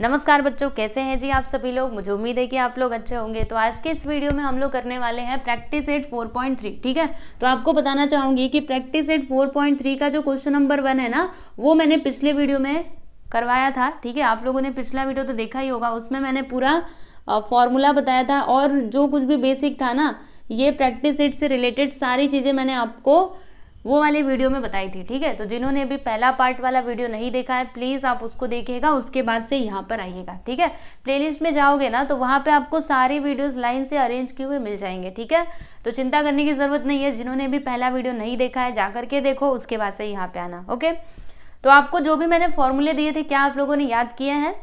नमस्कार बच्चों कैसे हैं जी आप सभी लोग मुझे उम्मीद है कि आप लोग अच्छे होंगे तो आज के इस वीडियो में हम लोग करने वाले हैं प्रैक्टिस एट 4.3 ठीक है तो आपको बताना चाहूंगी कि प्रैक्टिस एट 4.3 का जो क्वेश्चन नंबर वन है ना वो मैंने पिछले वीडियो में करवाया था ठीक है आप लोगों ने पिछला वीडियो तो देखा ही होगा उसमें मैंने पूरा फॉर्मूला बताया था और जो कुछ भी बेसिक था ना ये प्रैक्टिस एट से रिलेटेड सारी चीज़ें मैंने आपको वो वाले वीडियो में बताई थी ठीक है तो जिन्होंने अभी पहला पार्ट वाला वीडियो नहीं देखा है प्लीज़ आप उसको देखिएगा उसके बाद से यहाँ पर आइएगा ठीक है प्लेलिस्ट में जाओगे ना तो वहां पे आपको सारे वीडियोस लाइन से अरेंज किए हुए मिल जाएंगे ठीक है तो चिंता करने की ज़रूरत नहीं है जिन्होंने अभी पहला वीडियो नहीं देखा है जा करके देखो उसके बाद से यहाँ पे आना ओके तो आपको जो भी मैंने फॉर्मूले दिए थे क्या आप लोगों ने याद किए हैं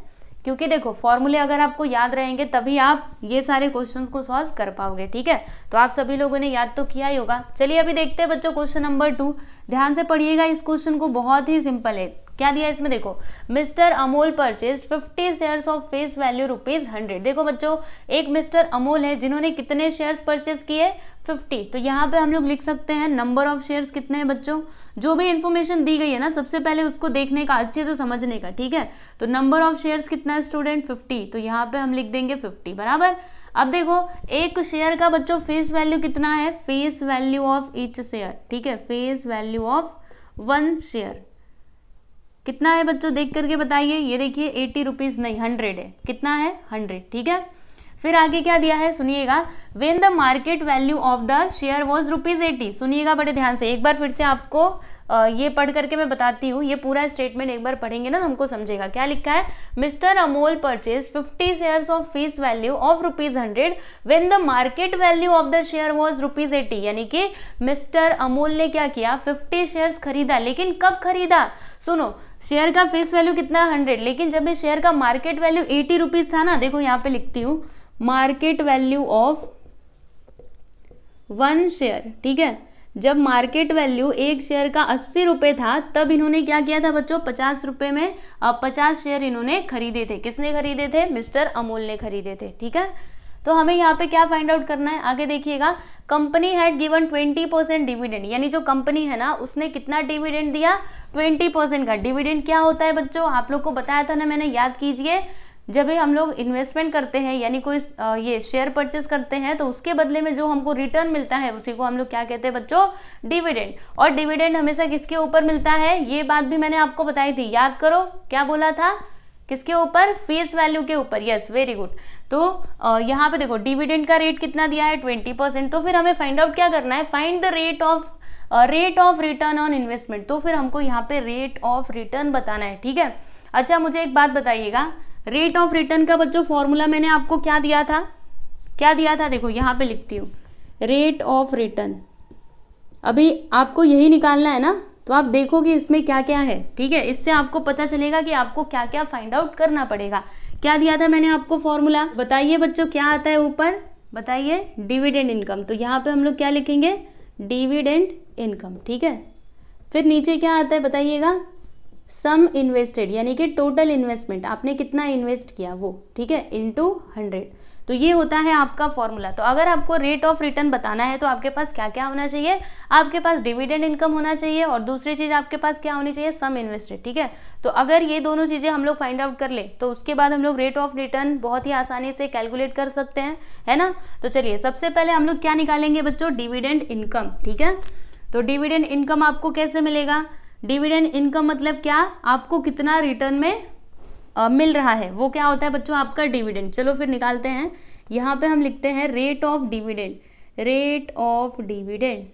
क्योंकि देखो फॉर्मूले अगर आपको याद रहेंगे तभी आप ये सारे क्वेश्चंस को सॉल्व कर पाओगे ठीक है तो आप सभी लोगों ने याद तो किया ही होगा चलिए अभी देखते हैं बच्चों क्वेश्चन नंबर टू ध्यान से पढ़िएगा इस क्वेश्चन को बहुत ही सिंपल है क्या दिया इसमें देखो mister Amol purchase 50 shares of face value rupees hundred देखो बच्चों एक मिस्टर अमोल है जिन्होंने कितने शेयर्स परचेज किए 50 तो यहाँ पे हम लोग लिख सकते हैं नंबर ऑफ शेयर्स कितने हैं बच्चों जो भी इन्फॉर्मेशन दी गई है ना सबसे पहले उसको देखने का अच्छे से समझने का ठीक है तो नंबर ऑफ शेयर्स कितना है स्टूडेंट 50 तो यहाँ पे हम लिख देंगे 50 बराबर अब देखो एक शेयर का बच्चों फेस वैल्यू कितना है face value of each share ठीक है face value of one share कितना है बच्चों देख करके बताइए ये देखिए एटी रुपीज़ नहीं हंड्रेड है कितना है हंड्रेड ठीक है फिर आगे क्या दिया है सुनिएगा when the market value of the share was rupees eighty सुनिएगा बड़े ध्यान से एक बार फिर से आपको ये पढ़ करके मैं बताती हूँ ये पूरा स्टेटमेंट एक बार पढ़ेंगे ना तो हमको समझेगा क्या लिखा है mister Amol purchase 50 shares of face value of rupees hundred when the market value of the share was rupees eighty यानी कि मिस्टर अमोल ने क्या किया 50 शेयर्स खरीदा लेकिन कब खरीदा सुनो शेयर का फेस वैल्यू कितना हंड्रेड लेकिन जब इस शेयर का मार्केट वैल्यू एटी रुपीज था ना देखो यहाँ पे लिखती हूँ market value of one share ठीक है जब मार्केट वैल्यू एक शेयर का अस्सी रुपये था तब इन्होंने क्या किया था बच्चों पचास रुपये में पचास शेयर इन्होंने खरीदे थे किसने खरीदे थे मिस्टर अमूल ने खरीदे थे ठीक है तो हमें यहाँ पे क्या फाइंड आउट करना है आगे देखिएगा company had given 20 percent dividend यानी जो कंपनी है ना उसने कितना डिविडेंड दिया 20 परसेंट का डिविडेंड क्या होता है बच्चों आप लोग को बताया था ना मैंने याद कीजिए जब भी हम लोग इन्वेस्टमेंट करते हैं यानी कोई ये शेयर परचेस करते हैं तो उसके बदले में जो हमको रिटर्न मिलता है उसी को हम लोग क्या कहते हैं बच्चों डिविडेंड और डिविडेंड हमेशा किसके ऊपर मिलता है ये बात भी मैंने आपको बताई थी याद करो क्या बोला था किसके ऊपर फेस वैल्यू के ऊपर यस वेरी गुड तो यहाँ पे देखो डिविडेंड का रेट कितना दिया है ट्वेंटी परसेंट तो फिर हमें फाइंड आउट क्या करना है find the rate of rate of return on investment तो फिर हमको यहाँ पे रेट ऑफ रिटर्न बताना है ठीक है अच्छा मुझे एक बात बताइएगा रेट ऑफ रिटर्न का बच्चों फॉर्मूला मैंने आपको क्या दिया था क्या दिया था देखो यहाँ पे लिखती हूँ रेट ऑफ रिटर्न अभी आपको यही निकालना है ना तो आप देखोगे इसमें क्या क्या है ठीक है इससे आपको पता चलेगा कि आपको क्या क्या फाइंड आउट करना पड़ेगा क्या दिया था मैंने आपको फॉर्मूला बताइए बच्चों क्या आता है ऊपर बताइए डिविडेंड इनकम तो यहाँ पे हम लोग क्या लिखेंगे डिविडेंड इनकम ठीक है फिर नीचे क्या आता है बताइएगा सम इन्वेस्टेड यानी कि टोटल इन्वेस्टमेंट आपने कितना इन्वेस्ट किया वो ठीक है टू हंड्रेड तो ये होता है आपका फॉर्मूला तो अगर आपको रेट ऑफ रिटर्न बताना है तो आपके पास क्या क्या होना चाहिए आपके पास डिविडेंड इनकम होना चाहिए और दूसरी चीज़ आपके पास क्या होनी चाहिए सम इन्वेस्टेड ठीक है तो अगर ये दोनों चीज़ें हम लोग फाइंड आउट कर ले तो उसके बाद हम लोग रेट ऑफ रिटर्न बहुत ही आसानी से कैलकुलेट कर सकते हैं है ना तो चलिए सबसे पहले हम लोग क्या निकालेंगे बच्चों डिविडेंड इनकम ठीक है तो डिविडेंड इनकम आपको कैसे मिलेगा डिविडेंड इनकम मतलब क्या आपको कितना रिटर्न में आ, मिल रहा है वो क्या होता है बच्चों आपका डिविडेंड चलो फिर निकालते हैं यहाँ पे हम लिखते हैं rate of dividend rate of dividend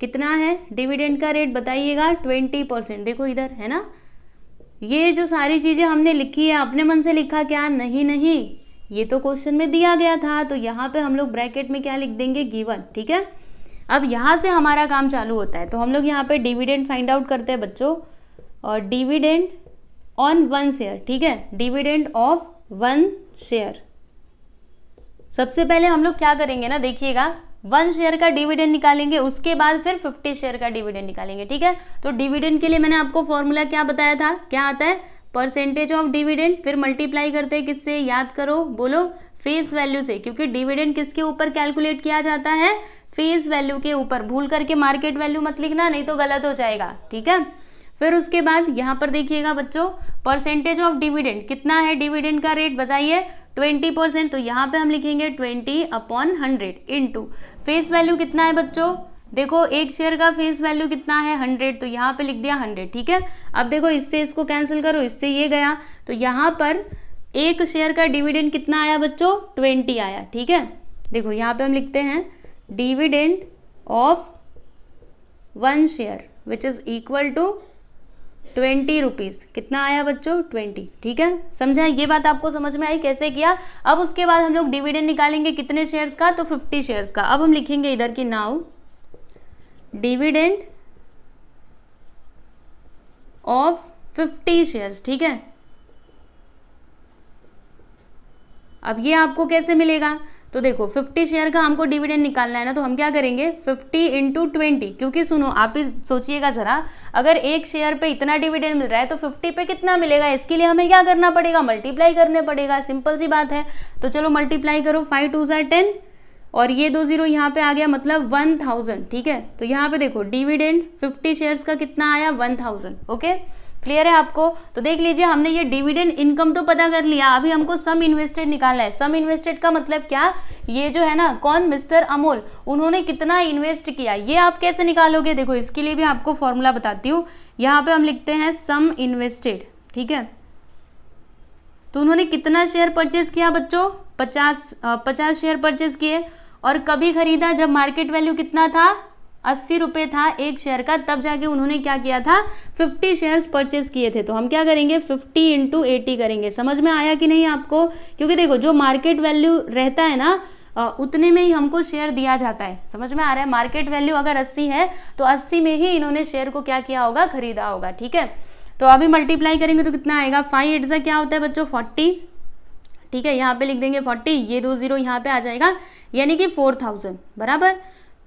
कितना है डिविडेंड का रेट बताइएगा ट्वेंटी परसेंट देखो इधर है ना ये जो सारी चीज़ें हमने लिखी है अपने मन से लिखा क्या नहीं नहीं ये तो क्वेश्चन में दिया गया था तो यहाँ पे हम लोग ब्रैकेट में क्या लिख देंगे गिवन ठीक है अब यहाँ से हमारा काम चालू होता है तो हम लोग यहाँ पे डिविडेंड फाइंड आउट करते हैं बच्चों और डिविडेंड ऑन वन शेयर ठीक है डिविडेंड ऑफ वन शेयर सबसे पहले हम लोग क्या करेंगे ना देखिएगा वन शेयर का डिविडेंड निकालेंगे उसके बाद फिर फिफ्टी शेयर का डिविडेंड निकालेंगे ठीक है तो डिविडेंड के लिए मैंने आपको फॉर्मूला क्या बताया था क्या आता है परसेंटेज ऑफ डिविडेंड फिर मल्टीप्लाई करते हैं किससे याद करो बोलो फेस वैल्यू से क्योंकि डिविडेंड किसके ऊपर कैलकुलेट किया जाता है फेस वैल्यू के ऊपर भूल करके मार्केट वैल्यू मत लिखना नहीं तो गलत हो जाएगा ठीक है फिर उसके बाद यहाँ पर देखिएगा बच्चों परसेंटेज ऑफ डिविडेंड कितना है डिविडेंड का रेट बताइए ट्वेंटी परसेंट तो यहाँ पे हम लिखेंगे twenty upon hundred into face value कितना है बच्चों देखो एक शेयर का फेस वैल्यू कितना है हंड्रेड तो यहाँ पे लिख दिया हंड्रेड ठीक है अब देखो इससे इसको कैंसिल करो इससे ये गया तो यहाँ पर एक शेयर का डिविडेंड कितना आया बच्चों ट्वेंटी आया ठीक है देखो यहाँ पे हम लिखते हैं dividend of one share which is equal to twenty rupees कितना आया बच्चों ट्वेंटी ठीक है समझा ये बात आपको समझ में आई कैसे किया अब उसके बाद हम लोग डिविडेंड निकालेंगे कितने शेयर्स का तो फिफ्टी शेयर्स का अब हम लिखेंगे इधर की now dividend of fifty shares ठीक है अब ये आपको कैसे मिलेगा तो देखो 50 शेयर का हमको डिविडेंड निकालना है ना तो हम क्या करेंगे 50 इंटू ट्वेंटी क्योंकि सुनो आप ही सोचिएगा ज़रा अगर एक शेयर पे इतना डिविडेंड मिल रहा है तो 50 पे कितना मिलेगा इसके लिए हमें क्या करना पड़ेगा मल्टीप्लाई करने पड़ेगा सिंपल सी बात है तो चलो मल्टीप्लाई करो फाइव टू ज़ार टेन और ये दो जीरो यहाँ पे आ गया मतलब वन थाउजेंड ठीक है तो यहाँ पे देखो डिविडेंड फिफ्टी शेयर का कितना आया वन थाउजेंड ओके क्लियर है आपको तो देख लीजिए हमने ये डिविडेंड इनकम तो पता कर लिया अभी हमको सम इन्वेस्टेड निकालना है सम इन्वेस्टेड का मतलब क्या ये जो है ना कौन मिस्टर अमोल उन्होंने कितना इन्वेस्ट किया ये आप कैसे निकालोगे देखो इसके लिए भी आपको फॉर्मूला बताती हूँ यहाँ पे हम लिखते हैं सम इन्वेस्टेड ठीक है तो उन्होंने कितना शेयर परचेज किया बच्चों पचास पचास शेयर परचेज किए और कभी खरीदा जब मार्केट वैल्यू कितना था अस्सी रुपए था एक शेयर का तब जाके उन्होंने क्या किया था फिफ्टी शेयर्स परचेज किए थे तो हम क्या करेंगे फिफ्टी इंटू एटी करेंगे समझ में आया कि नहीं आपको क्योंकि देखो जो मार्केट वैल्यू रहता है ना उतने में ही हमको शेयर दिया जाता है समझ में आ रहा है मार्केट वैल्यू अगर अस्सी है तो अस्सी में ही इन्होंने शेयर को क्या किया होगा खरीदा होगा ठीक है तो अभी मल्टीप्लाई करेंगे तो कितना आएगा फाइव एट सा क्या होता है बच्चों फोर्टी ठीक है यहाँ पे लिख देंगे फोर्टी ये दो जीरो यहाँ पे आ जाएगा यानी कि फोर थाउजेंड बराबर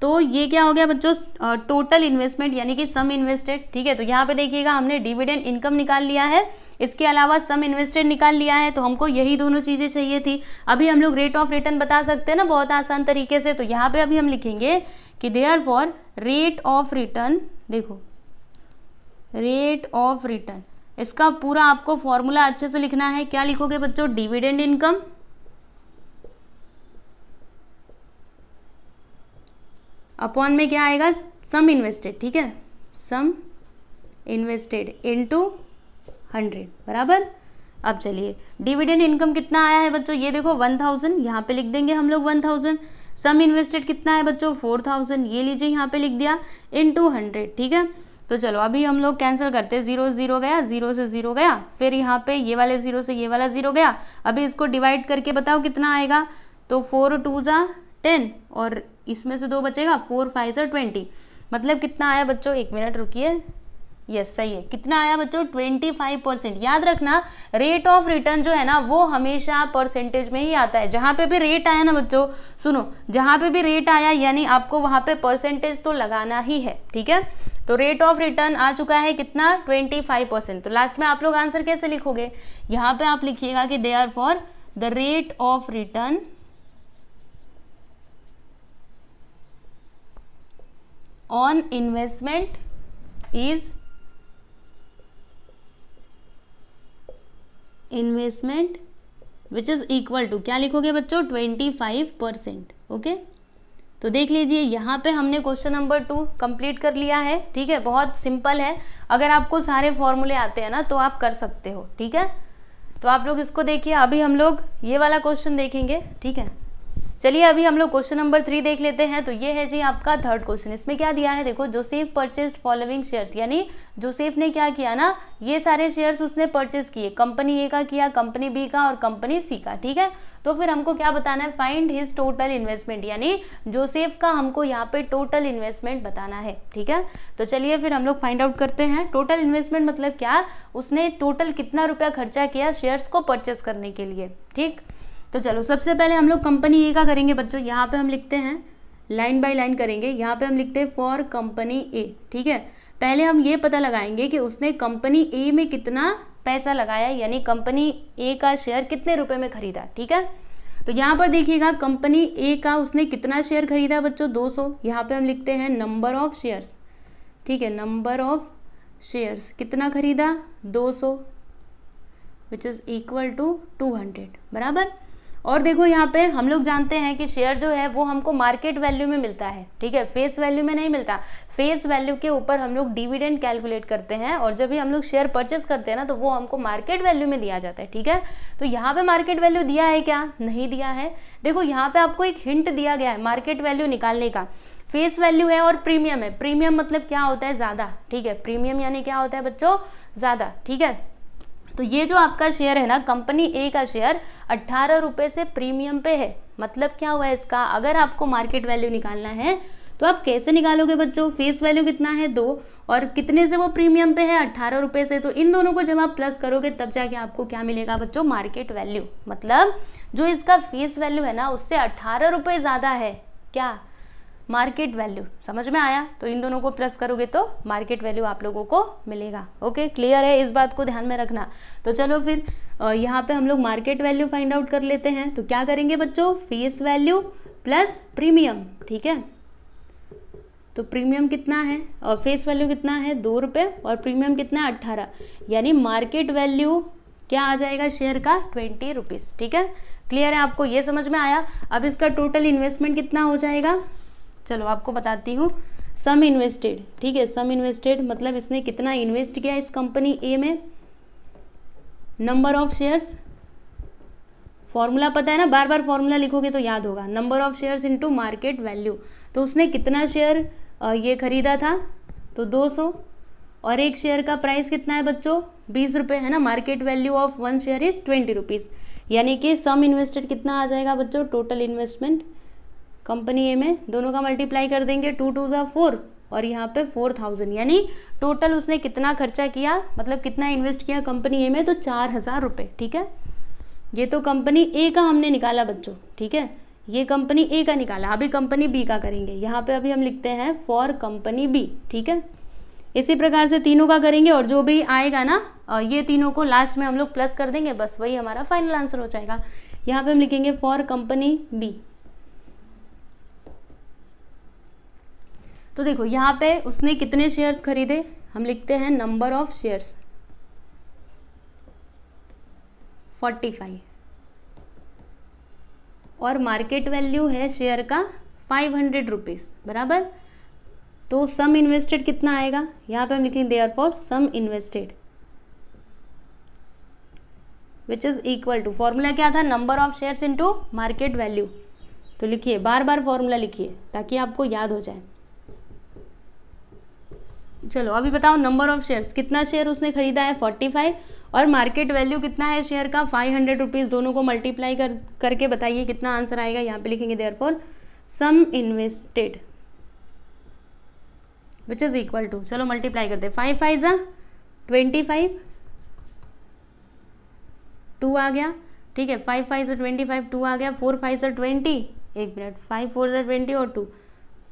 तो ये क्या हो गया बच्चों टोटल इन्वेस्टमेंट यानी कि सम इन्वेस्टेड ठीक है तो यहाँ पे देखिएगा हमने डिविडेंड इनकम निकाल लिया है इसके अलावा सम इन्वेस्टेड निकाल लिया है तो हमको यही दोनों चीज़ें चाहिए थी अभी हम लोग रेट ऑफ रिटर्न बता सकते हैं ना बहुत आसान तरीके से तो यहाँ पे अभी हम लिखेंगे कि therefore rate of return देखो रेट ऑफ रिटर्न इसका पूरा आपको फॉर्मूला अच्छे से लिखना है क्या लिखोगे बच्चों डिविडेंड इनकम अपॉन में क्या आएगा सम इन्वेस्टेड ठीक है सम इन्वेस्टेड इनटू हंड्रेड बराबर अब चलिए डिविडेंड इनकम कितना आया है बच्चों ये देखो वन थाउजेंड यहाँ पे लिख देंगे हम लोग वन थाउजेंड सम इन्वेस्टेड कितना है बच्चों फोर थाउजेंड ये लीजिए यहाँ पे लिख दिया इन टू हंड्रेड ठीक है तो चलो अभी हम लोग कैंसिल करते हैं जीरो जीरो गया जीरो से जीरो गया फिर यहाँ पे ये वाले जीरो से ये वाला जीरो गया अभी इसको डिवाइड करके बताओ कितना आएगा तो फोर टू ज़ा टेन और इसमें से दो बचेगा फोर फाइव सर ट्वेंटी मतलब कितना आया बच्चों एक मिनट रुकिए यस सही है कितना आया बच्चों ट्वेंटी फाइव परसेंट याद रखना रेट ऑफ रिटर्न जो है ना वो हमेशा परसेंटेज में ही आता है जहाँ पे भी रेट आया ना बच्चों सुनो जहाँ पे भी रेट आया यानी आपको वहाँ पे परसेंटेज तो लगाना ही है ठीक है तो रेट ऑफ रिटर्न आ चुका है कितना ट्वेंटी फाइव परसेंट तो लास्ट में आप लोग आंसर कैसे लिखोगे यहाँ पे आप लिखिएगा कि therefore the rate of return on investment is investment which is equal to क्या लिखोगे बच्चों ट्वेंटी फाइव परसेंट ओके तो देख लीजिए यहाँ पे हमने क्वेश्चन नंबर टू कंप्लीट कर लिया है ठीक है बहुत सिंपल है अगर आपको सारे फॉर्मूले आते हैं ना तो आप कर सकते हो ठीक है तो आप लोग इसको देखिए अभी हम लोग ये वाला क्वेश्चन देखेंगे ठीक है चलिए अभी हम लोग क्वेश्चन नंबर थ्री देख लेते हैं तो ये है जी आपका थर्ड क्वेश्चन इसमें क्या दिया है देखो जोसेफ परचेज फॉलोइंग शेयर्स यानी जोसेफ ने क्या किया ना ये सारे शेयर्स उसने परचेज किए कंपनी ए का किया कंपनी बी का और कंपनी सी का ठीक है तो फिर हमको क्या बताना है फाइंड हिज टोटल इन्वेस्टमेंट यानी जोसेफ का हमको यहाँ पे टोटल इन्वेस्टमेंट बताना है ठीक है तो चलिए फिर हम लोग फाइंड आउट करते हैं टोटल इन्वेस्टमेंट मतलब क्या उसने टोटल कितना रुपया खर्चा किया शेयर्स को परचेस करने के लिए ठीक तो चलो सबसे पहले हम लोग कंपनी ए का करेंगे बच्चों यहाँ पे हम लिखते हैं लाइन बाय लाइन करेंगे यहाँ पे हम लिखते हैं फॉर कंपनी ए ठीक है पहले हम ये पता लगाएंगे कि उसने कंपनी ए में कितना पैसा लगाया यानी कंपनी ए का शेयर कितने रुपए में खरीदा ठीक है तो यहाँ पर देखिएगा कंपनी ए का उसने कितना शेयर खरीदा बच्चों 200 सौ यहाँ पर हम लिखते हैं नंबर ऑफ शेयर्स ठीक है नंबर ऑफ शेयर्स कितना खरीदा 200 सौ विच इज़ इक्वल टू 200 बराबर और देखो यहाँ पे हम लोग जानते हैं कि शेयर जो है वो हमको मार्केट वैल्यू में मिलता है ठीक है फेस वैल्यू में नहीं मिलता फेस वैल्यू के ऊपर हम लोग डिविडेंड कैलकुलेट करते हैं और जब भी हम लोग शेयर परचेस करते हैं ना तो वो हमको मार्केट वैल्यू में दिया जाता है ठीक है तो यहाँ पे मार्केट वैल्यू दिया है क्या नहीं दिया है देखो यहाँ पे आपको एक हिंट दिया गया है मार्केट वैल्यू निकालने का फेस वैल्यू है और प्रीमियम है प्रीमियम मतलब क्या होता है ज़्यादा ठीक है प्रीमियम यानी क्या होता है बच्चों ज़्यादा ठीक है तो ये जो आपका शेयर है ना कंपनी ए का शेयर अट्ठारह रुपये से प्रीमियम पे है मतलब क्या हुआ इसका अगर आपको मार्केट वैल्यू निकालना है तो आप कैसे निकालोगे बच्चों फेस वैल्यू कितना है दो और कितने से वो प्रीमियम पे है अट्ठारह रुपये से तो इन दोनों को जब आप प्लस करोगे तब जाके आपको क्या मिलेगा बच्चों मार्केट वैल्यू मतलब जो इसका फेस वैल्यू है ना उससे अट्ठारह रुपये ज़्यादा है क्या मार्केट वैल्यू समझ में आया तो इन दोनों को प्लस करोगे तो मार्केट वैल्यू आप लोगों को मिलेगा ओके क्लियर है इस बात को ध्यान में रखना तो चलो फिर यहाँ पे हम लोग मार्केट वैल्यू फाइंड आउट कर लेते हैं तो क्या करेंगे बच्चों फेस वैल्यू प्लस प्रीमियम ठीक है तो प्रीमियम कितना है और फेस वैल्यू कितना है दो रुपये और प्रीमियम कितना है अट्ठारह यानी मार्केट वैल्यू क्या आ जाएगा शेयर का ट्वेंटी रुपीज़ ठीक है क्लियर है आपको ये समझ में आया अब इसका टोटल इन्वेस्टमेंट कितना हो जाएगा चलो आपको बताती हूँ सम इन्वेस्टेड ठीक है सम इन्वेस्टेड मतलब इसने कितना इन्वेस्ट किया इस कंपनी ए में नंबर ऑफ शेयर्स फॉर्मूला पता है ना बार बार फॉर्मूला लिखोगे तो याद होगा number of shares into market value तो उसने कितना शेयर ये खरीदा था तो 200 और एक शेयर का प्राइस कितना है बच्चों बीस रुपये है ना market value of one share is twenty rupees यानी कि सम इन्वेस्टेड कितना आ जाएगा बच्चों टोटल इन्वेस्टमेंट कंपनी ए में दोनों का मल्टीप्लाई कर देंगे टू टू ज़ा फोर और यहाँ पे फोर थाउजेंड यानी टोटल उसने कितना खर्चा किया मतलब कितना इन्वेस्ट किया कंपनी ए में तो चार हज़ार रुपये ठीक है ये तो कंपनी ए का हमने निकाला बच्चों ठीक है ये कंपनी ए का निकाला अभी कंपनी बी का करेंगे यहाँ पे अभी हम लिखते हैं फॉर कंपनी बी ठीक है इसी प्रकार से तीनों का करेंगे और जो भी आएगा ना ये तीनों को लास्ट में हम लोग प्लस कर देंगे बस वही हमारा फाइनल आंसर हो जाएगा यहाँ पे हम लिखेंगे फॉर कंपनी बी तो देखो यहाँ पे उसने कितने शेयर्स खरीदे हम लिखते हैं number of shares forty five और मार्केट वैल्यू है शेयर का फाइव हंड्रेड रुपीज़ बराबर तो सम इन्वेस्टेड कितना आएगा यहाँ पे हम लिखेंगे therefore sum invested which is equal to formula क्या था number of shares into market value तो लिखिए बार बार फॉर्मूला लिखिए ताकि आपको याद हो जाए चलो अभी बताओ नंबर ऑफ शेयर्स कितना शेयर उसने खरीदा है फोर्टी फाइव और मार्केट वैल्यू कितना है शेयर का फाइव हंड्रेड रुपीज़ दोनों को मल्टीप्लाई कर करके बताइए कितना आंसर आएगा यहाँ पे लिखेंगे therefore sum invested which is equal to चलो मल्टीप्लाई करते फाइव फाइव ज़ा ट्वेंटी फाइव टू आ गया ठीक है फाइव फाइव ज़ा ट्वेंटी फाइव टू आ गया फोर फाइव ज़ा ट्वेंटी एक मिनट फाइव फोर ज़ा ट्वेंटी और टू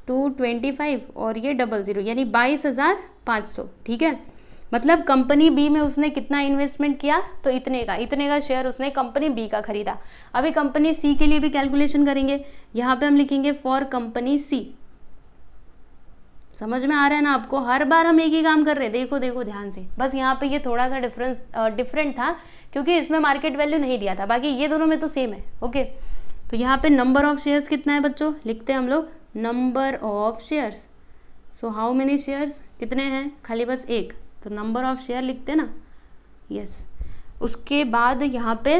टू ट्वेंटी फाइव और ये डबल ज़ीरो यानी बाईस हज़ार पाँच सौ ठीक है मतलब कंपनी बी में उसने कितना इन्वेस्टमेंट किया तो इतने का इतने का शेयर उसने कंपनी बी का खरीदा अभी कंपनी सी के लिए भी कैलकुलेशन करेंगे यहाँ पे हम लिखेंगे फॉर कंपनी सी समझ में आ रहा है ना आपको हर बार हम एक ही काम कर रहे हैं देखो देखो ध्यान से बस यहाँ पे ये थोड़ा सा डिफरेंस डिफरेंट था क्योंकि इसमें मार्केट वैल्यू नहीं दिया था बाकी ये दोनों में तो सेम है ओके तो यहाँ पे नंबर ऑफ शेयर्स कितना है बच्चों लिखते हैं हम लोग number of shares so how many shares कितने हैं खाली बस एक तो नंबर ऑफ शेयर लिखते ना यस yes. उसके बाद यहाँ पे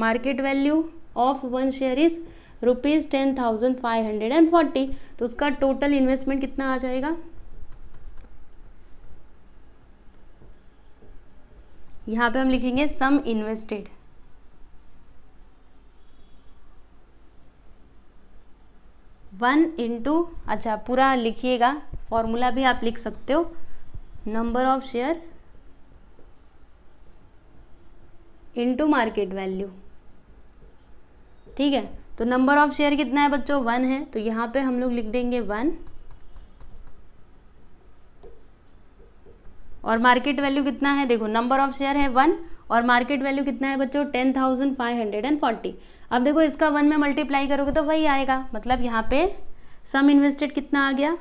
market value of one share is rupees ten thousand five hundred and forty तो उसका टोटल इन्वेस्टमेंट कितना आ जाएगा यहाँ पे हम लिखेंगे सम इन्वेस्टेड वन इंटू अच्छा पूरा लिखिएगा फॉर्मूला भी आप लिख सकते हो number of share into market value ठीक है तो नंबर ऑफ शेयर कितना है बच्चों वन है तो यहाँ पे हम लोग लिख देंगे वन और मार्केट वैल्यू कितना है देखो नंबर ऑफ शेयर है वन और मार्केट वैल्यू कितना है बच्चों ten thousand five hundred and forty अब देखो इसका वन में मल्टीप्लाई करोगे तो वही आएगा मतलब यहाँ पे सम इन्वेस्टेड कितना आ गया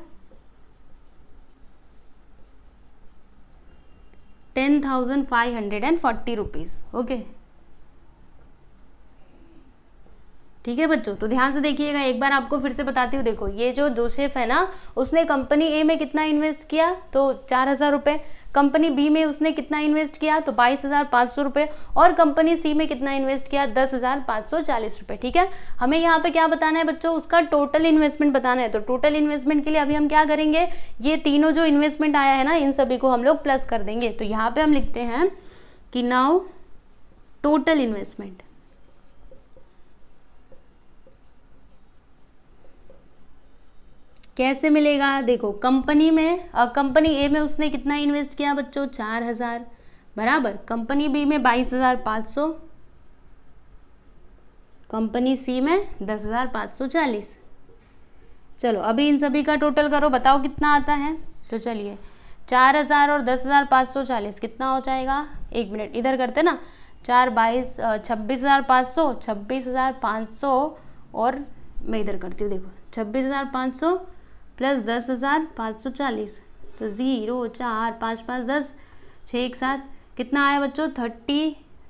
ten thousand five hundred and forty rupees okay ठीक है बच्चों तो ध्यान से देखिएगा एक बार आपको फिर से बताती हूँ देखो ये जो जोसेफ है ना उसने कंपनी ए में कितना इन्वेस्ट किया तो चार हज़ार रुपये कंपनी बी में उसने कितना इन्वेस्ट किया तो बाईस हजार पांच सौ रुपये और कंपनी सी में कितना इन्वेस्ट किया दस हजार पाँच सौ चालीस रुपये ठीक है हमें यहाँ पे क्या बताना है बच्चों उसका टोटल इन्वेस्टमेंट बताना है तो टोटल इन्वेस्टमेंट के लिए अभी हम क्या करेंगे ये तीनों जो इन्वेस्टमेंट आया है ना इन सभी को हम लोग प्लस कर देंगे तो यहाँ पे हम लिखते हैं कि नाउ टोटल इन्वेस्टमेंट कैसे मिलेगा देखो कंपनी में कंपनी ए में उसने कितना इन्वेस्ट किया बच्चों चार हज़ार बराबर कंपनी बी में बाईस हज़ार पाँच सौ कंपनी सी में दस हज़ार पाँच सौ चालीस चलो अभी इन सभी का टोटल करो बताओ कितना आता है तो चलिए चार हज़ार और दस हज़ार पाँच सौ चालीस कितना हो जाएगा एक मिनट इधर करते ना चार बाईस छब्बीस हज़ार पाँच सौ छब्बीस हज़ार पाँच सौ और मैं इधर करती हूँ देखो छब्बीस हज़ार पाँच सौ प्लस दस हज़ार पाँच सौ चालीस तो ज़ीरो चार पाँच पाँच दस छः एक सात कितना आया बच्चों thirty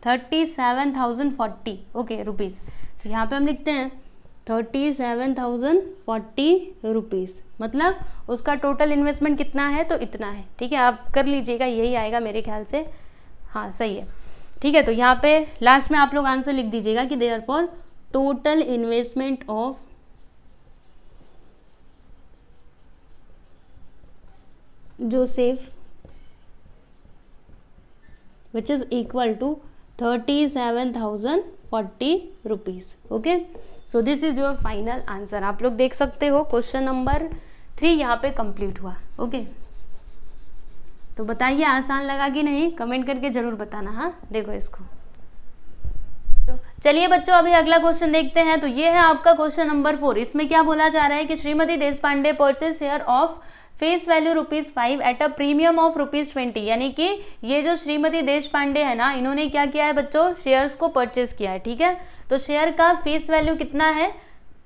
thirty seven thousand forty okay rupees तो यहाँ पे हम लिखते हैं thirty seven thousand forty rupees मतलब उसका टोटल इन्वेस्टमेंट कितना है तो इतना है ठीक है आप कर लीजिएगा यही आएगा मेरे ख्याल से हाँ सही है ठीक है तो यहाँ पे लास्ट में आप लोग आंसर लिख दीजिएगा कि therefore total investment of Joseph to thirty seven thousand forty rupees okay so this is your final answer आप लोग देख सकते हो क्वेश्चन नंबर थ्री यहाँ पे कंप्लीट हुआ ओके okay. तो बताइए आसान लगा कि नहीं कमेंट करके जरूर बताना हाँ देखो इसको तो चलिए बच्चों अभी अगला क्वेश्चन देखते हैं तो ये है आपका क्वेश्चन नंबर फोर इसमें क्या बोला जा रहा है कि Shrimati Desh Pandey purchase share of face value rupees five at a premium of rupees twenty यानी कि ये जो श्रीमती देश पांडे है ना इन्होंने क्या किया है बच्चों शेयर्स को परचेज किया है ठीक है तो शेयर का फेस वैल्यू कितना है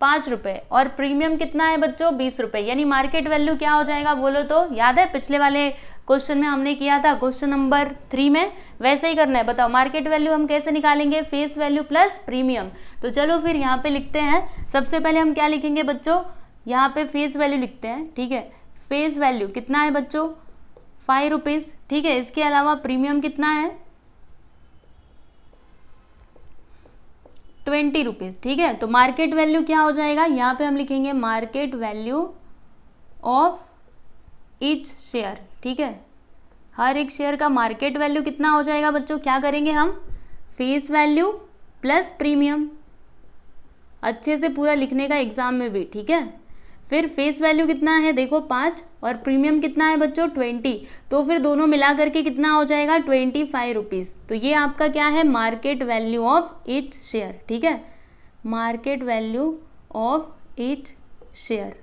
पांच रुपए और प्रीमियम कितना है बच्चों बीस रुपए यानी मार्केट वैल्यू क्या हो जाएगा बोलो तो याद है पिछले वाले क्वेश्चन में हमने किया था क्वेश्चन नंबर थ्री में वैसे ही करना है बताओ मार्केट वैल्यू हम कैसे निकालेंगे फेस वैल्यू प्लस प्रीमियम तो चलो फिर यहाँ पे लिखते हैं सबसे पहले हम क्या लिखेंगे बच्चों यहाँ पे फेस वैल्यू लिखते हैं ठीक है फेस वैल्यू कितना है बच्चों फाइव रुपीज़ ठीक है इसके अलावा प्रीमियम कितना है ट्वेंटी रुपीज़ ठीक है तो मार्केट वैल्यू क्या हो जाएगा यहाँ पे हम लिखेंगे market value of each share ठीक है हर एक शेयर का मार्केट वैल्यू कितना हो जाएगा बच्चों क्या करेंगे हम फेस वैल्यू प्लस प्रीमियम अच्छे से पूरा लिखने का एग्ज़ाम में भी ठीक है फिर फेस वैल्यू कितना है देखो पाँच और प्रीमियम कितना है बच्चों ट्वेंटी तो फिर दोनों मिला करके कितना हो जाएगा ट्वेंटी फाइव रुपीज़ तो ये आपका क्या है market value of each share ठीक है market value of each share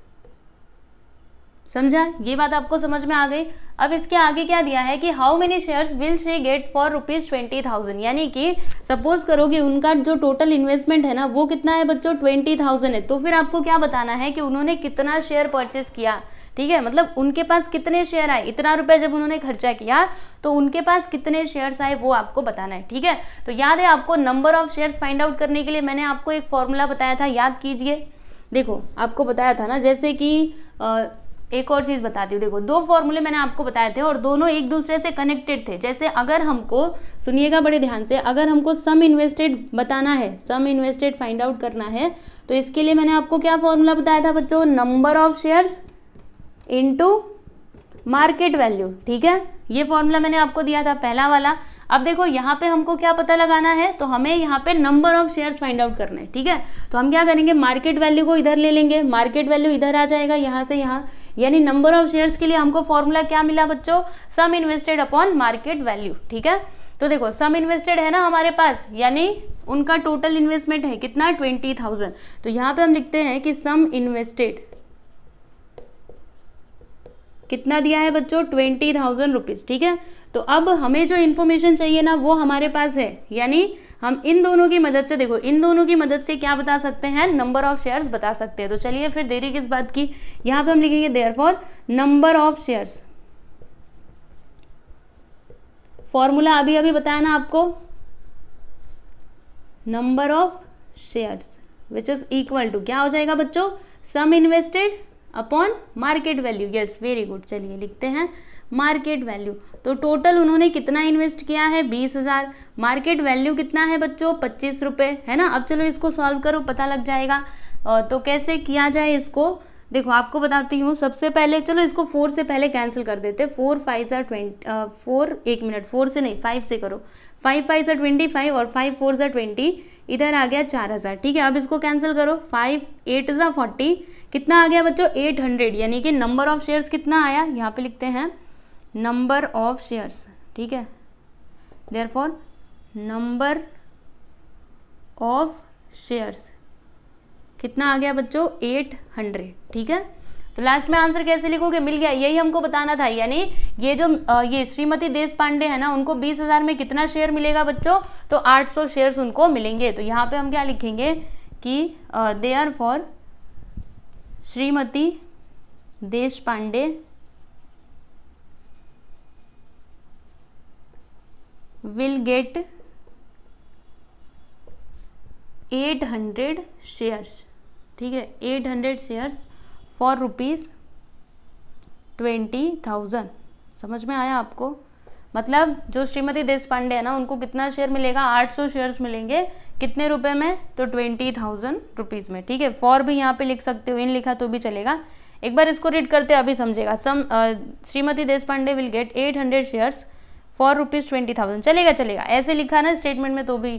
समझा ये बात आपको समझ में आ गई अब इसके आगे क्या दिया है कि how many shares will she get for rupees twenty thousand यानी कि सपोज करो कि उनका जो टोटल इन्वेस्टमेंट है ना वो कितना है बच्चों ट्वेंटी थाउजेंड है तो फिर आपको क्या बताना है कि उन्होंने कितना शेयर परचेस किया ठीक है मतलब उनके पास कितने शेयर आए इतना रुपया जब उन्होंने खर्चा किया तो उनके पास कितने शेयर्स आए वो आपको बताना है ठीक है तो याद है आपको number of shares find out करने के लिए मैंने आपको एक फॉर्मूला बताया था याद कीजिए देखो आपको बताया था ना जैसे कि एक और चीज़ बताती हूँ देखो दो फॉर्मूले मैंने आपको बताए थे और दोनों एक दूसरे से कनेक्टेड थे जैसे अगर हमको सुनिएगा बड़े ध्यान से अगर हमको सम इन्वेस्टेड बताना है सम इन्वेस्टेड फाइंड आउट करना है तो इसके लिए मैंने आपको क्या फॉर्मूला बताया था बच्चों number of share into market value ठीक है ये फॉर्मूला मैंने आपको दिया था पहला वाला अब देखो यहाँ पे हमको क्या पता लगाना है तो हमें यहाँ पे number of shares find out करना है ठीक है तो हम क्या करेंगे मार्केट वैल्यू को इधर ले लेंगे मार्केट वैल्यू इधर आ जाएगा यहाँ से यहाँ यानी नंबर ऑफ शेयर्स के लिए हमको फॉर्मूला क्या मिला बच्चों sum invested upon market value ठीक है तो देखो सम इन्वेस्टेड है ना हमारे पास यानी उनका टोटल इन्वेस्टमेंट है कितना ट्वेंटी थाउजेंड तो यहाँ पे हम लिखते हैं कि सम इन्वेस्टेड कितना दिया है बच्चों ट्वेंटी थाउजेंड रुपीज़ ठीक है तो अब हमें जो इन्फॉर्मेशन चाहिए ना वो हमारे पास है यानी हम इन दोनों की मदद से देखो इन दोनों की मदद से क्या बता सकते हैं नंबर ऑफ शेयर्स बता सकते हैं तो चलिए फिर देरी किस बात की यहां पे हम लिखेंगे therefore number of shares formula अभी अभी बताया ना आपको number of shares which is equal to क्या हो जाएगा बच्चों sum invested upon market value yes very good चलिए लिखते हैं मार्केट वैल्यू तो टोटल उन्होंने कितना इन्वेस्ट किया है बीस हज़ार मार्केट वैल्यू कितना है बच्चों पच्चीस रुपये है ना अब चलो इसको सॉल्व करो पता लग जाएगा तो कैसे किया जाए इसको देखो आपको बताती हूँ सबसे पहले चलो इसको फोर से पहले कैंसिल कर देते फोर फाइव ज़ार ट्वेंटी फोर एक मिनट फोर से नहीं फाइव से करो फाइव फाइव ज़ार ट्वेंटी फाइव और फाइव फोर ज़ार ट्वेंटी इधर आ गया चार हज़ार ठीक है अब इसको कैंसिल करो फाइव एट ज़ा फोर्टी कितना आ गया बच्चों एट हंड्रेड यानी कि नंबर ऑफ शेयर्स कितना आया यहाँ पे लिखते हैं नंबर ऑफ शेयर्स ठीक है therefore number of shares कितना आ गया बच्चों एट हंड्रेड ठीक है तो लास्ट में आंसर कैसे लिखोगे मिल गया यही हमको बताना था यानी ये जो ये श्रीमती देश पांडे है ना उनको बीस हजार में कितना शेयर मिलेगा बच्चों तो आठ सौ शेयर उनको मिलेंगे तो यहाँ पे हम क्या लिखेंगे कि are for Shrimati Desh Pandey will get 800 shares ठीक है 800 shares for rupees twenty thousand समझ में आया आपको मतलब जो श्रीमती देश पांडे है ना उनको कितना शेयर मिलेगा आठ सौ शेयर्स मिलेंगे कितने रुपए में तो ट्वेंटी थाउजेंड रुपीज़ में ठीक है फॉर भी यहाँ पे लिख सकते हो इन लिखा तो भी चलेगा एक बार इसको रीड करते अभी समझेगा सम Shrimati Desh Pandey will get eight hundred shares for rupees twenty thousand चलेगा चलेगा ऐसे लिखा ना स्टेटमेंट में तो भी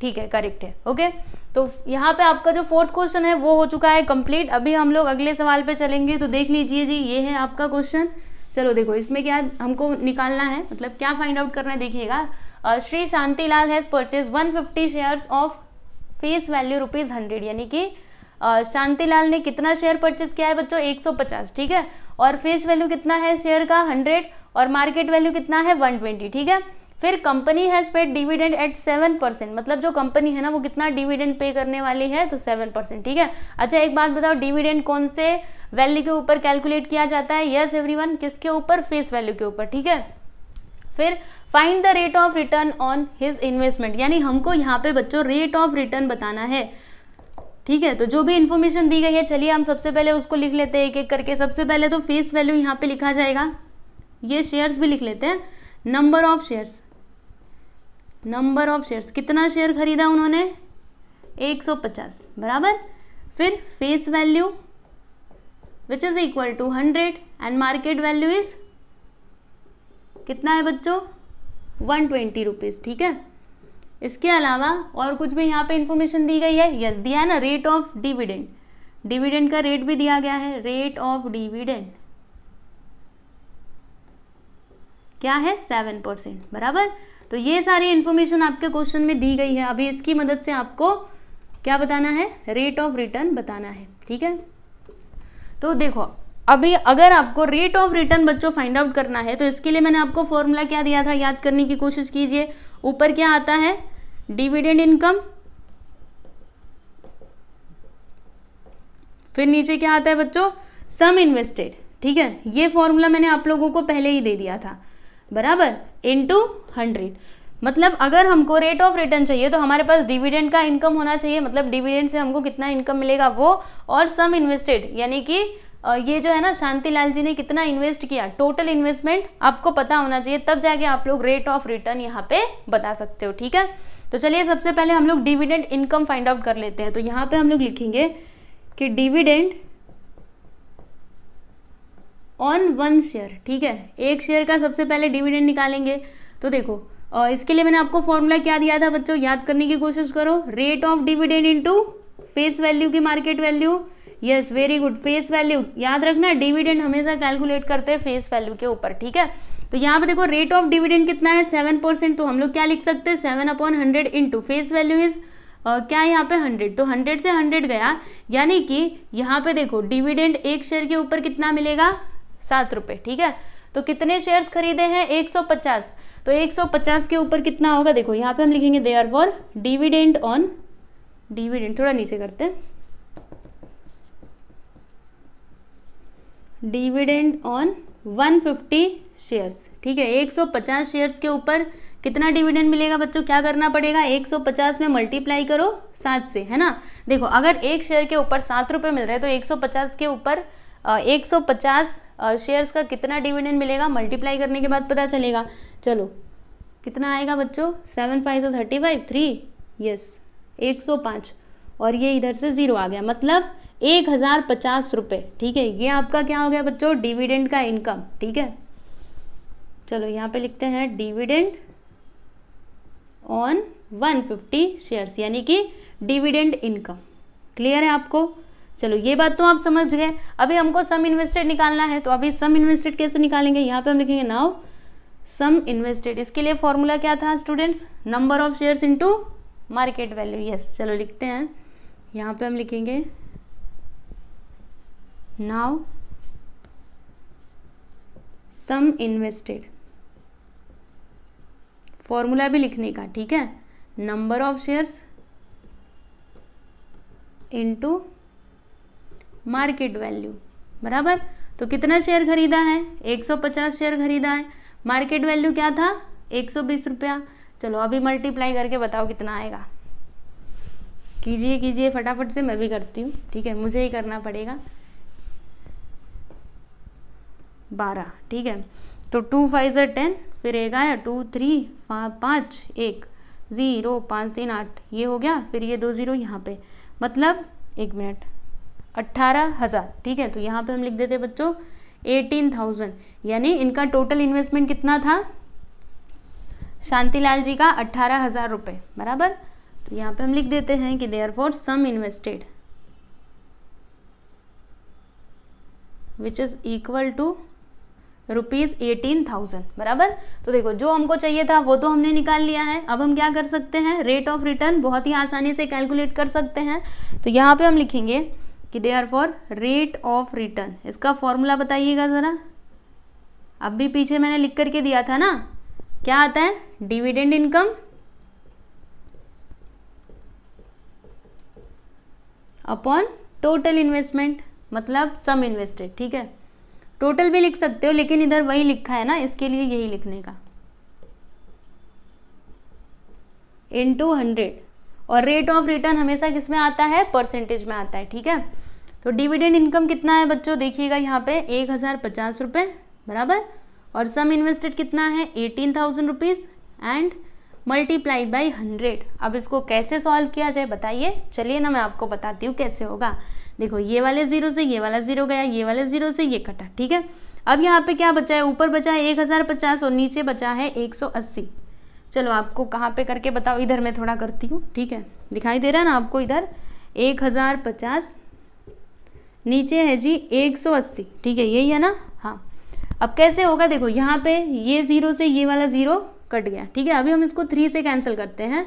ठीक है करेक्ट है ओके तो यहाँ पे आपका जो फोर्थ क्वेश्चन है वो हो चुका है कंप्लीट अभी हम लोग अगले सवाल पे चलेंगे तो देख लीजिए जी ये है आपका क्वेश्चन चलो देखो इसमें क्या हमको निकालना है मतलब क्या फाइंड आउट करना है देखिएगा Shri Shantilal has purchase fifty shares of face value rupees hundred यानी कि शांतिलाल ने कितना शेयर परचेज किया है बच्चों 150 ठीक है और फेस वैल्यू कितना है शेयर का 100 और मार्केट वैल्यू कितना है 120 ठीक है फिर company has paid dividend at seven percent मतलब जो कंपनी है ना वो कितना डिविडेंड पे करने वाली है तो सेवन परसेंट ठीक है अच्छा एक बात बताओ डिविडेंड कौन से वैल्यू के ऊपर कैलकुलेट किया जाता है यस एवरी किसके ऊपर फेस वैल्यू के ऊपर ठीक है फिर find the rate of return on his investment यानी हमको यहाँ पे बच्चों रेट ऑफ रिटर्न बताना है ठीक है तो जो भी इन्फॉर्मेशन दी गई है चलिए हम सबसे पहले उसको लिख लेते हैं एक एक करके सबसे पहले तो फेस वैल्यू यहाँ पे लिखा जाएगा ये शेयर्स भी लिख लेते हैं number of shares number of shares कितना शेयर खरीदा उन्होंने 150 बराबर फिर face value which is equal to hundred and market value is कितना है बच्चों वन ट्वेंटी रुपीज़ ठीक है इसके अलावा और कुछ भी यहाँ पे इंफॉर्मेशन दी गई है यस दिया है ना रेट ऑफ डिविडेंड डिविडेंड का रेट भी दिया गया है रेट ऑफ डिविडेंड क्या है सेवन परसेंट बराबर तो ये सारी इंफॉर्मेशन आपके क्वेश्चन में दी गई है अभी इसकी मदद से आपको क्या बताना है रेट ऑफ रिटर्न बताना है ठीक है तो देखो अभी अगर आपको रेट ऑफ रिटर्न बच्चों फाइंड आउट करना है तो इसके लिए मैंने आपको फॉर्मूला क्या दिया था याद करने की कोशिश कीजिए ऊपर क्या आता है डिविडेंड इनकम फिर नीचे क्या आता है बच्चों सम इन्वेस्टेड ठीक है ये फॉर्मूला मैंने आप लोगों को पहले ही दे दिया था बराबर इनटू हंड्रेड मतलब अगर हमको रेट ऑफ रिटर्न चाहिए तो हमारे पास डिविडेंड का इनकम होना चाहिए मतलब डिविडेंड से हमको कितना इनकम मिलेगा वो और सम इन्वेस्टेड यानी कि ये जो है ना शांति लाल जी ने कितना इन्वेस्ट किया टोटल इन्वेस्टमेंट आपको पता होना चाहिए तब जाके आप लोग रेट ऑफ रिटर्न यहाँ पे बता सकते हो ठीक है तो चलिए सबसे पहले हम लोग डिविडेंड इनकम फाइंड आउट कर लेते हैं तो यहाँ पे हम लोग लिखेंगे कि डिविडेंड ऑन वन शेयर ठीक है एक शेयर का सबसे पहले डिविडेंड निकालेंगे तो देखो इसके लिए मैंने आपको फॉर्मूला क्या दिया था बच्चों याद करने की कोशिश करो rate of dividend into face value की market value yes very good face value याद रखना डिविडेंड हमेशा कैलकुलेट करते हैं फेस वैल्यू के ऊपर ठीक है तो यहाँ पे देखो रेट ऑफ डिविडेंड कितना है सेवन परसेंट तो हम लोग क्या लिख सकते हैं seven upon hundred into face value is Uh, क्या यहाँ पे हंड्रेड तो हंड्रेड से हंड्रेड गया यानी कि यहाँ पे देखो डिविडेंड एक शेयर के ऊपर कितना मिलेगा सात रुपये ठीक है तो कितने शेयर्स खरीदे हैं एक सौ पचास तो एक सौ पचास के ऊपर कितना होगा देखो यहाँ पे हम लिखेंगे therefore dividend on dividend थोड़ा नीचे करते हैं डिविडेंड ऑन 150 शेयर्स ठीक है 150 शेयर्स के ऊपर कितना डिविडेंड मिलेगा बच्चों क्या करना पड़ेगा 150 में मल्टीप्लाई करो सात से है ना देखो अगर एक शेयर के ऊपर सात रुपये मिल रहे हैं तो 150 के ऊपर एक सौ पचास शेयर्स का कितना डिविडेंड मिलेगा मल्टीप्लाई करने के बाद पता चलेगा चलो कितना आएगा बच्चों सेवन फाइव सौ थर्टी फाइव थ्री यस एक सौ पाँच और ये इधर से ज़ीरो आ गया मतलब एक हज़ार पचास रुपए ठीक है ये आपका क्या हो गया बच्चों डिविडेंड का इनकम ठीक है चलो यहाँ पे लिखते हैं dividend on one fifty share यानी कि डिविडेंड इनकम क्लियर है आपको चलो ये बात तो आप समझ गए अभी हमको सम इन्वेस्टेड निकालना है तो अभी सम इन्वेस्टेड कैसे निकालेंगे यहाँ पे हम लिखेंगे नाउ सम इन्वेस्टेड इसके लिए फॉर्मूला क्या था students number of shares into market value yes चलो लिखते हैं यहाँ पे हम लिखेंगे now सम इन्वेस्टेड फॉर्मूला भी लिखने का ठीक है number of shares into market value बराबर तो कितना शेयर खरीदा है 150 शेयर खरीदा है मार्केट वैल्यू क्या था 120 रुपया चलो अभी मल्टीप्लाई करके बताओ कितना आएगा कीजिए कीजिए फटाफट से मैं भी करती हूँ ठीक है मुझे ही करना पड़ेगा बारह ठीक है तो टू फाइव ज़र टेन फिर एक आया टू थ्री पाँच एक ज़ीरो पाँच तीन आठ ये हो गया फिर ये दो ज़ीरो यहाँ पे मतलब एक मिनट अट्ठारह हज़ार ठीक है तो यहाँ पे हम लिख देते बच्चों एटीन थाउजेंड यानी इनका टोटल इन्वेस्टमेंट कितना था शांतिलाल जी का अट्ठारह हज़ार रुपये बराबर तो यहाँ पे हम लिख देते हैं कि therefore sum invested which is equal to rupees eighteen thousand बराबर तो देखो जो हमको चाहिए था वो तो हमने निकाल लिया है अब हम क्या कर सकते हैं रेट ऑफ रिटर्न बहुत ही आसानी से कैलकुलेट कर सकते हैं तो यहाँ पे हम लिखेंगे कि therefore rate of return इसका फॉर्मूला बताइएगा ज़रा अब भी पीछे मैंने लिख करके दिया था ना क्या आता है dividend income upon total investment मतलब सम इन्वेस्टेड ठीक है टोटल भी लिख सकते हो लेकिन इधर वही लिखा है ना इसके लिए यही लिखने का इन टू हंड्रेड और रेट ऑफ रिटर्न हमेशा किस में आता है परसेंटेज में आता है ठीक है तो डिविडेंड इनकम कितना है बच्चों देखिएगा यहाँ पे एक हज़ार पचास रुपये बराबर और सम इन्वेस्टेड कितना है eighteen thousand rupees and multiply by hundred अब इसको कैसे सॉल्व किया जाए बताइए चलिए ना मैं आपको बताती हूँ कैसे होगा देखो ये वाले ज़ीरो से ये वाला ज़ीरो गया ये वाले ज़ीरो से ये कटा ठीक है अब यहाँ पे क्या बचा है ऊपर बचा है एक हज़ार पचास और नीचे बचा है एक सौ अस्सी चलो आपको कहाँ पे करके बताओ इधर मैं थोड़ा करती हूँ ठीक है दिखाई दे रहा है ना आपको इधर एक हज़ार पचास नीचे है जी एक सौ अस्सी ठीक है यही है ना हाँ अब कैसे होगा देखो यहाँ पे ये ज़ीरो से ये वाला ज़ीरो कट गया ठीक है अभी हम इसको थ्री से कैंसिल करते हैं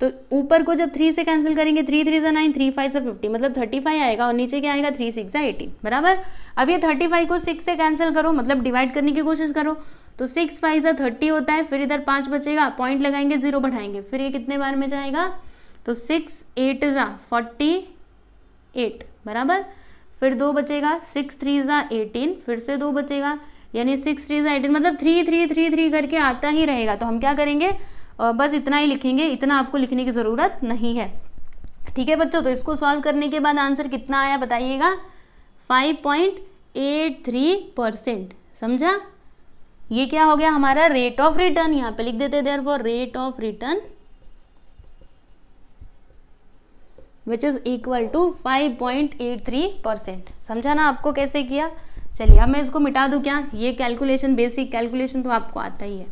तो ऊपर को जब थ्री से कैंसिल करेंगे थ्री थ्री से नाइन थ्री फाइव से फिफ्टी मतलब थर्टी फाइव आएगा और नीचे क्या आएगा थ्री सिक्स एटी बराबर अब ये थर्टी फाइव को सिक्स से कैंसिल करो मतलब डिवाइड करने की कोशिश करो तो सिक्स फाइव से थर्टी होता है फिर इधर पाँच बचेगा पॉइंट लगाएंगे जीरो बढ़ाएंगे फिर ये कितने बार में जाएगा तो सिक्स एट ज़ा फोर्टी एट बराबर फिर दो बचेगा सिक्स थ्री ज़ा एटीन फिर से दो बचेगा यानी सिक्स थ्री ज़ा एटीन मतलब थ्री थ्री थ्री थ्री करके आता ही रहेगा तो हम क्या करेंगे बस इतना ही लिखेंगे इतना आपको लिखने की ज़रूरत नहीं है ठीक है बच्चों तो इसको सॉल्व करने के बाद आंसर कितना आया बताइएगा five point eight three percent समझा ये क्या हो गया हमारा रेट ऑफ रिटर्न यहाँ पे लिख देते देर वो rate of return which is equal to five point eight three percent समझा ना आपको कैसे किया चलिए अब मैं इसको मिटा दूँ क्या ये कैलकुलेशन बेसिक कैलकुलेशन तो आपको आता ही है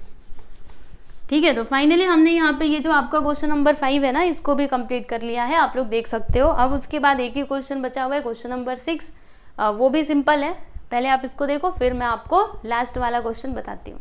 ठीक है तो फाइनली हमने यहाँ पे ये जो आपका क्वेश्चन नंबर फाइव है ना इसको भी कंप्लीट कर लिया है आप लोग देख सकते हो अब उसके बाद एक ही क्वेश्चन बचा हुआ है क्वेश्चन नंबर सिक्स वो भी सिंपल है पहले आप इसको देखो फिर मैं आपको लास्ट वाला क्वेश्चन बताती हूँ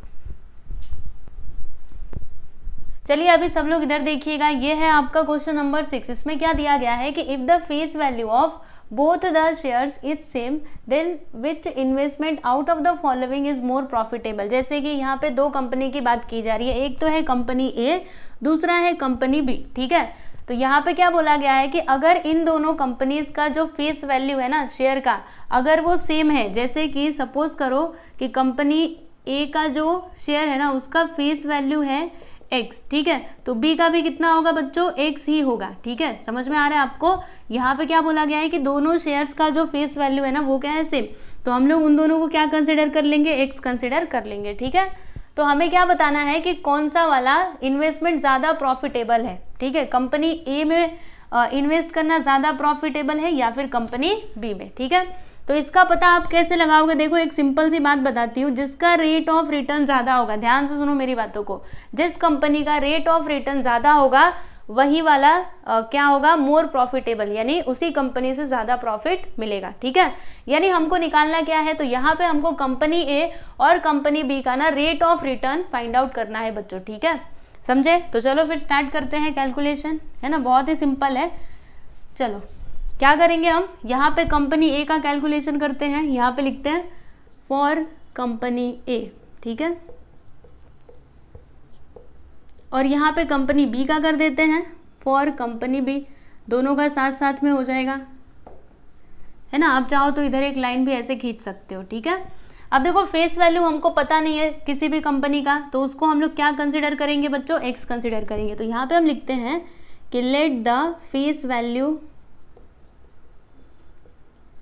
चलिए अभी सब लोग इधर देखिएगा ये है आपका क्वेश्चन नंबर सिक्स इसमें क्या दिया गया है कि if the face value of both the shares is same then which investment out of the following is more profitable जैसे कि यहाँ पे दो कंपनी की बात की जा रही है एक तो है कंपनी ए दूसरा है कंपनी बी ठीक है तो यहाँ पे क्या बोला गया है कि अगर इन दोनों कंपनीज का जो फेस वैल्यू है ना शेयर का अगर वो सेम है जैसे कि सपोज करो कि कंपनी ए का जो शेयर है ना उसका फेस वैल्यू है एक्स ठीक है तो बी का भी कितना होगा बच्चों एक्स ही होगा ठीक है समझ में आ रहा है आपको यहाँ पे क्या बोला गया है कि दोनों शेयर्स का जो फेस वैल्यू है ना वो क्या है सेम तो हम लोग उन दोनों को क्या कंसिडर कर लेंगे एक्स कंसिडर कर लेंगे ठीक है तो हमें क्या बताना है कि कौन सा वाला इन्वेस्टमेंट ज़्यादा प्रॉफिटेबल है ठीक है कंपनी ए में इन्वेस्ट करना ज़्यादा प्रॉफिटेबल है या फिर कंपनी बी में ठीक है तो इसका पता आप कैसे लगाओगे देखो एक सिंपल सी बात बताती हूँ जिसका रेट ऑफ रिटर्न ज़्यादा होगा ध्यान से सुनो मेरी बातों को जिस कंपनी का रेट ऑफ रिटर्न ज़्यादा होगा वही वाला आ, क्या होगा मोर प्रॉफिटेबल यानी उसी कंपनी से ज़्यादा प्रॉफिट मिलेगा ठीक है यानी हमको निकालना क्या है तो यहाँ पे हमको कंपनी ए और कंपनी बी का ना rate of return find out करना है बच्चों ठीक है समझे तो चलो फिर स्टार्ट करते हैं कैलकुलेशन है ना बहुत ही सिंपल है चलो क्या करेंगे हम यहाँ पे कंपनी ए का कैलकुलेशन करते हैं यहाँ पे लिखते हैं फॉर कंपनी ए ठीक है और यहाँ पे कंपनी बी का कर देते हैं फॉर कंपनी बी दोनों का साथ साथ में हो जाएगा है ना आप चाहो तो इधर एक लाइन भी ऐसे खींच सकते हो ठीक है अब देखो फेस वैल्यू हमको पता नहीं है किसी भी कंपनी का तो उसको हम लोग क्या कंसिडर करेंगे बच्चों एक्स कंसिडर करेंगे तो यहाँ पे हम लिखते हैं कि let the face value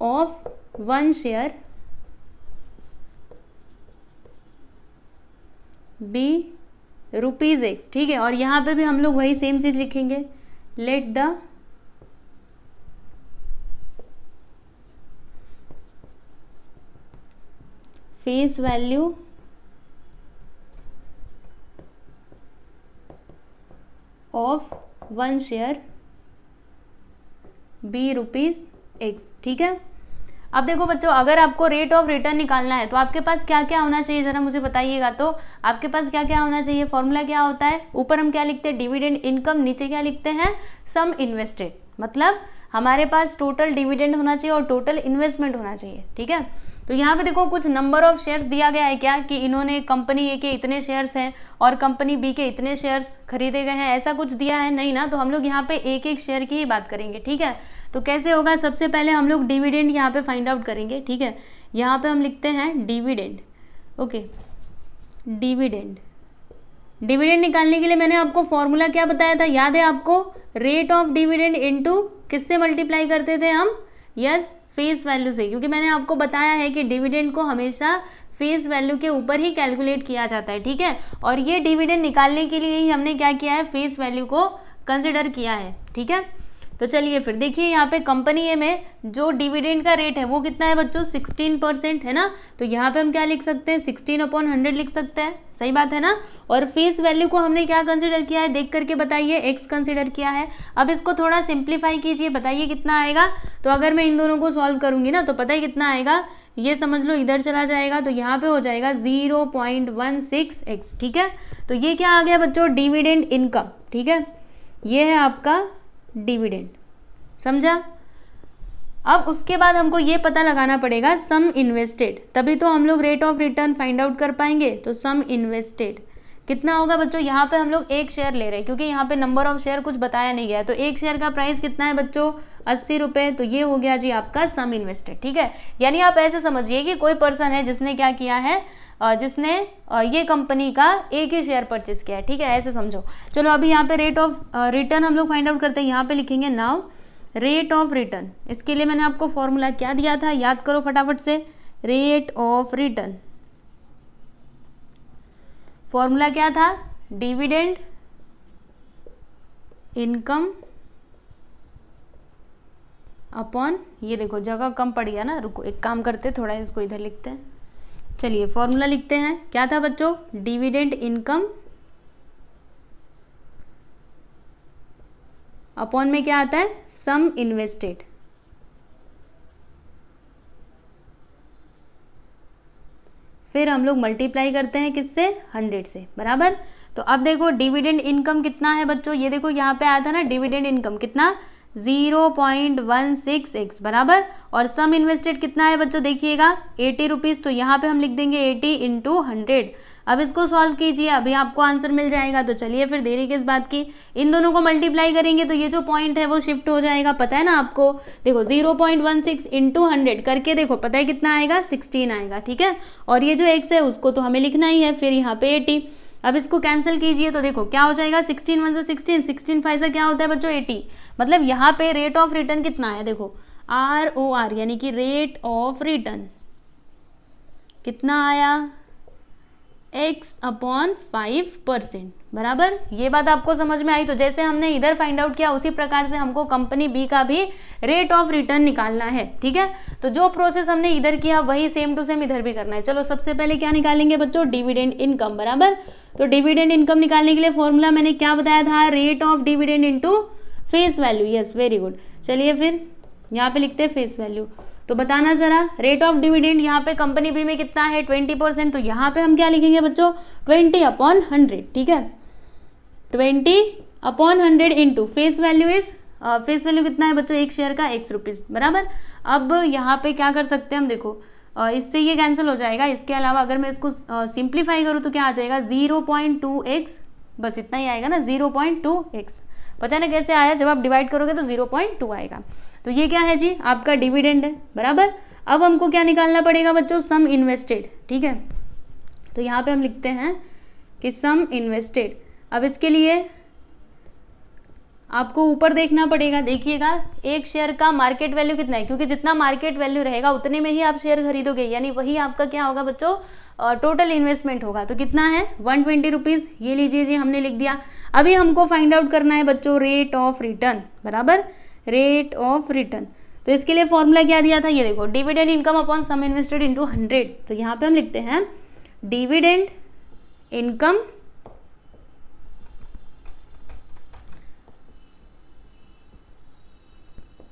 of one share be rupees x ठीक है और यहां पे भी हम लोग वही सेम चीज लिखेंगे let the face value of one share be rupees x ठीक है अब देखो बच्चों अगर आपको रेट ऑफ रिटर्न निकालना है तो आपके पास क्या क्या होना चाहिए ज़रा मुझे बताइएगा तो आपके पास क्या क्या होना चाहिए फॉर्मूला क्या होता है ऊपर हम क्या लिखते हैं डिविडेंड इनकम नीचे क्या लिखते हैं सम इन्वेस्टेड मतलब हमारे पास टोटल डिविडेंड होना चाहिए और टोटल इन्वेस्टमेंट होना चाहिए ठीक है तो यहाँ पे देखो कुछ नंबर ऑफ शेयर्स दिया गया है क्या कि इन्होंने कंपनी ए के इतने शेयर्स हैं और कंपनी बी के इतने शेयर्स खरीदे गए हैं ऐसा कुछ दिया है नहीं ना तो हम लोग यहाँ पे एक एक शेयर की ही बात करेंगे ठीक है तो कैसे होगा सबसे पहले हम लोग डिविडेंड यहाँ पे फाइंड आउट करेंगे ठीक है यहाँ पे हम लिखते हैं डिविडेंड ओके डिविडेंड डिविडेंड निकालने के लिए मैंने आपको फॉर्मूला क्या बताया था याद है आपको रेट ऑफ डिविडेंड इनटू किससे मल्टीप्लाई करते थे हम यस फेस वैल्यू से क्योंकि मैंने आपको बताया है कि डिविडेंड को हमेशा फेस वैल्यू के ऊपर ही कैलकुलेट किया जाता है ठीक है और ये डिविडेंड निकालने के लिए ही हमने क्या किया है फेस वैल्यू को कंसिडर किया है ठीक है तो चलिए फिर देखिए यहाँ पे कंपनी ए में जो डिविडेंड का रेट है वो कितना है बच्चों सिक्सटीन परसेंट है ना तो यहाँ पे हम क्या लिख सकते हैं सिक्सटीन अपॉन हंड्रेड लिख सकते हैं सही बात है ना और फेस वैल्यू को हमने क्या कंसिडर किया है देख करके बताइए एक्स कंसिडर किया है अब इसको थोड़ा सिंप्लीफाई कीजिए बताइए कितना आएगा तो अगर मैं इन दोनों को सॉल्व करूंगी ना तो पता ही कितना आएगा ये समझ लो इधर चला जाएगा तो यहाँ पे हो जाएगा zero point one six x ठीक है तो ये क्या आ गया बच्चों डिविडेंड इनकम ठीक है ये है आपका डिविडेंड समझा अब उसके बाद हमको ये पता लगाना पड़ेगा सम इन्वेस्टेड तभी तो हम लोग rate of return find out कर पाएंगे तो सम इन्वेस्टेड कितना होगा बच्चों यहाँ पे हम लोग एक शेयर ले रहे हैं क्योंकि यहाँ पे नंबर ऑफ शेयर कुछ बताया नहीं गया तो एक शेयर का प्राइस कितना है बच्चों अस्सी रुपये तो ये हो गया जी आपका सम इन्वेस्टेड ठीक है यानी आप ऐसे समझिए कि कोई पर्सन है जिसने क्या किया है जिसने ये कंपनी का एक ही शेयर परचेस किया है ठीक है ऐसे समझो चलो अभी यहाँ पे रेट ऑफ रिटर्न हम लोग फाइंड आउट करते हैं यहाँ पे लिखेंगे नाउ रेट ऑफ रिटर्न इसके लिए मैंने आपको फॉर्मूला क्या दिया था याद करो फटाफट से रेट ऑफ रिटर्न फॉर्मूला क्या था डिविडेंड इनकम अपॉन ये देखो जगह कम पड़ गया ना रुको एक काम करते थोड़ा इसको इधर लिखते हैं चलिए फॉर्मूला लिखते हैं क्या था बच्चों डिविडेंड इनकम अपॉन में क्या आता है सम इन्वेस्टेड फिर हम लोग मल्टीप्लाई करते हैं किससे हंड्रेड से बराबर तो अब देखो डिविडेंड इनकम कितना है बच्चों ये देखो यहाँ पे आया था ना डिविडेंड इनकम कितना एक्स बराबर और सम इन्वेस्टेड कितना है बच्चों देखिएगा एटी रुपीज़ तो यहाँ पे हम लिख देंगे एटी इंटू हंड्रेड अब इसको सॉल्व कीजिए अभी आपको आंसर मिल जाएगा तो चलिए फिर देरी किस बात की इन दोनों को मल्टीप्लाई करेंगे तो ये जो पॉइंट है वो शिफ्ट हो जाएगा पता है ना आपको देखो zero point one six into hundred करके देखो पता है कितना आएगा सिक्सटीन आएगा ठीक है और ये जो एक्स है उसको तो हमें लिखना ही है फिर यहाँ पे एटी अब इसको कैंसिल कीजिए तो देखो क्या हो जाएगा सिक्सटीन वन से सिक्सटीन सिक्सटीन फाइव से क्या होता है बच्चों एटी मतलब यहाँ पे रेट ऑफ रिटर्न कितना है देखो आर ओ आर यानी कि रेट ऑफ रिटर्न कितना आया एक्स अपॉन फाइव परसेंट बराबर ये बात आपको समझ में आई तो जैसे हमने इधर फाइंड आउट किया उसी प्रकार से हमको कंपनी बी का भी रेट ऑफ रिटर्न निकालना है ठीक है तो जो प्रोसेस हमने इधर किया वही सेम टू सेम इधर भी करना है चलो सबसे पहले क्या निकालेंगे बच्चों डिविडेंड इनकम बराबर तो डिविडेंड इनकम निकालने के लिए फॉर्मूला मैंने क्या बताया था rate of dividend in face value yes very good चलिए फिर यहाँ पे लिखते हैं फेस वैल्यू तो बताना ज़रा रेट ऑफ डिविडेंड यहाँ पे कंपनी बी में कितना है ट्वेंटी परसेंट तो यहाँ पे हम क्या लिखेंगे बच्चों ट्वेंटी अपॉन हंड्रेड ठीक है twenty upon hundred into face value is face value कितना है बच्चों एक शेयर का एक रुपीज़ बराबर अब यहाँ पे क्या कर सकते हैं हम देखो uh, इससे ये कैंसिल हो जाएगा इसके अलावा अगर मैं इसको सिंप्लीफाई uh, करूँ तो क्या आ जाएगा ज़ीरो पॉइंट टू एक्स बस इतना ही आएगा ना ज़ीरो पॉइंट टू एक्स पता है ना कैसे आया जब आप डिवाइड करोगे तो ज़ीरो पॉइंट टू आएगा तो ये क्या है जी आपका डिविडेंड है बराबर अब हमको क्या निकालना पड़ेगा बच्चों सम इन्वेस्टेड ठीक है तो यहाँ पे हम लिखते हैं कि सम इन्वेस्टेड अब इसके लिए आपको ऊपर देखना पड़ेगा देखिएगा एक शेयर का मार्केट वैल्यू कितना है क्योंकि जितना मार्केट वैल्यू रहेगा उतने में ही आप शेयर खरीदोगे यानी वही आपका क्या होगा बच्चों टोटल इन्वेस्टमेंट होगा तो कितना है वन ट्वेंटी रुपीज़ ये लीजिए जी हमने लिख दिया अभी हमको फाइंड आउट करना है बच्चों रेट ऑफ रिटर्न बराबर रेट ऑफ रिटर्न तो इसके लिए फॉर्मूला क्या दिया था ये देखो dividend income upon sum invested into hundred तो यहाँ पे हम लिखते हैं dividend income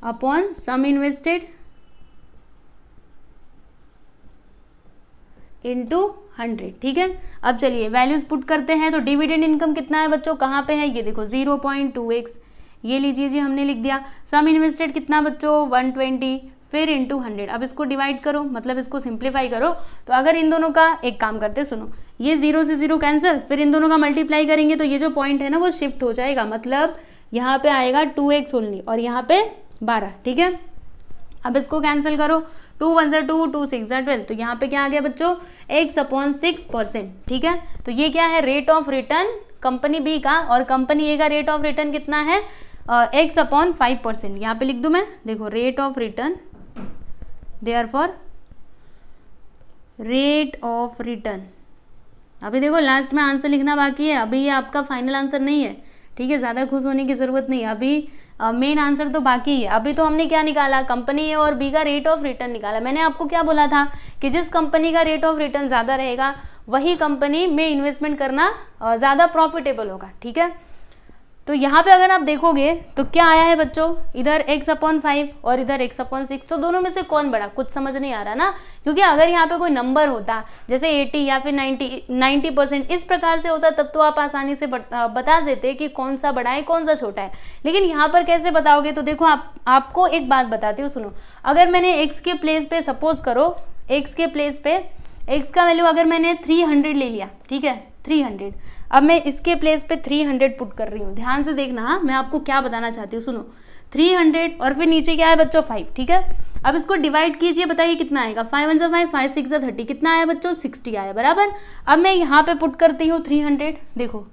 upon sum invested to hundred ठीक है अब चलिए वैल्यूज पुट करते हैं तो डिविडेंड इनकम कितना है बच्चों कहाँ पे है ये देखो जीरो पॉइंट टू एक्स ये लीजिए जी हमने लिख दिया सम इन्वेस्टेड कितना बच्चों वन ट्वेंटी फिर इंटू हंड्रेड अब इसको डिवाइड करो मतलब इसको सिंप्लीफाई करो तो अगर इन दोनों का एक काम करते सुनो ये जीरो से जीरो कैंसिल फिर इन दोनों का मल्टीप्लाई करेंगे तो ये जो पॉइंट है ना वो शिफ्ट हो जाएगा मतलब यहाँ पे आएगा टू एक्स ओनली और यहाँ पे बारह ठीक है अब इसको कैंसिल करो टू वन ज़ा टू टू सिक्स ट्वेल्व तो यहाँ पे क्या आ गया बच्चों एक्स अपॉन सिक्स परसेंट ठीक है तो ये क्या है rate of return company B का और कंपनी ए का रेट ऑफ रिटर्न कितना है एक्स अपॉन फाइव परसेंट यहाँ पे लिख दू मैं देखो rate of return therefore rate of return अभी देखो लास्ट में आंसर लिखना बाकी है अभी ये आपका फाइनल आंसर नहीं है ठीक है ज़्यादा खुश होने की ज़रूरत नहीं है अभी मेन आंसर तो बाकी है अभी तो हमने क्या निकाला कंपनी ए और बी का रेट ऑफ रिटर्न निकाला मैंने आपको क्या बोला था कि जिस कंपनी का रेट ऑफ रिटर्न ज़्यादा रहेगा वही कंपनी में इन्वेस्टमेंट करना ज़्यादा प्रॉफिटेबल होगा ठीक है तो यहाँ पे अगर आप देखोगे तो क्या आया है बच्चों इधर x अपॉन फाइव और इधर x अपॉन सिक्स तो दोनों में से कौन बड़ा कुछ समझ नहीं आ रहा ना क्योंकि अगर यहाँ पे कोई नंबर होता जैसे 80 या फिर 90 90 परसेंट इस प्रकार से होता तब तो आप आसानी से बता देते कि कौन सा बड़ा है कौन सा छोटा है लेकिन यहाँ पर कैसे बताओगे तो देखो आप आपको एक बात बताती हूँ सुनो अगर मैंने एक्स के प्लेस पर सपोज करो एक्स के प्लेस पर एक्स का वैल्यू अगर मैंने थ्री ले लिया ठीक है थ्री हंड्रेड अब मैं इसके प्लेस पे थ्री हंड्रेड पुट कर रही हूँ ध्यान से देखना हाँ मैं आपको क्या बताना चाहती हूँ सुनो थ्री हंड्रेड और फिर नीचे क्या है बच्चों फाइव ठीक है अब इसको डिवाइड कीजिए बताइए कितना आएगा five one five five six thirty कितना आया बच्चों सिक्सटी आया बराबर अब मैं यहाँ पे पुट करती हूँ थ्री हंड्रेड देखो